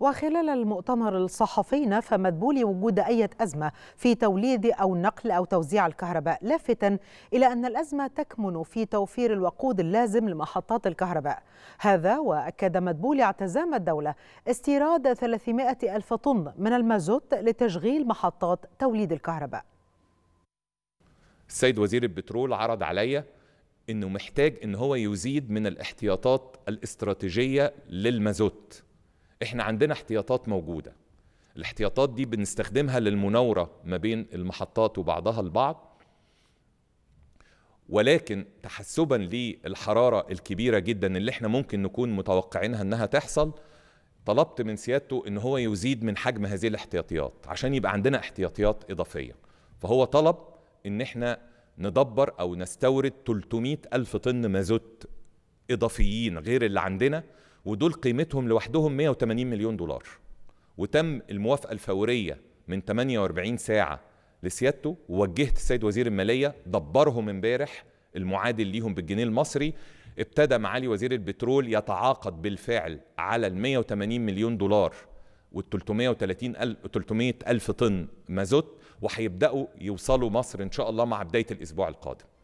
وخلال المؤتمر الصحفي نفى مدبولي وجود أي أزمة في توليد أو نقل أو توزيع الكهرباء لافتا إلى أن الأزمة تكمن في توفير الوقود اللازم لمحطات الكهرباء هذا وأكد مدبولي اعتزام الدولة استيراد 300 ألف طن من المازوت لتشغيل محطات توليد الكهرباء السيد وزير البترول عرض عليا انه محتاج ان هو يزيد من الاحتياطات الاستراتيجيه للمازوت احنا عندنا احتياطات موجوده الاحتياطات دي بنستخدمها للمناوره ما بين المحطات وبعضها البعض ولكن تحسبا للحراره الكبيره جدا اللي احنا ممكن نكون متوقعينها انها تحصل طلبت من سيادته ان هو يزيد من حجم هذه الاحتياطيات عشان يبقى عندنا احتياطيات اضافيه فهو طلب ان احنا ندبر او نستورد 300 الف طن مازوت اضافيين غير اللي عندنا ودول قيمتهم لوحدهم 180 مليون دولار وتم الموافقة الفورية من 48 ساعة لسيادته ووجهت السيد وزير المالية دبرهم امبارح المعادل ليهم بالجنيه المصري ابتدى معالي وزير البترول يتعاقد بالفعل على ال 180 مليون دولار وال 330 ألف 300 ألف طن مازوت وهيبدأوا يوصلوا مصر إن شاء الله مع بداية الأسبوع القادم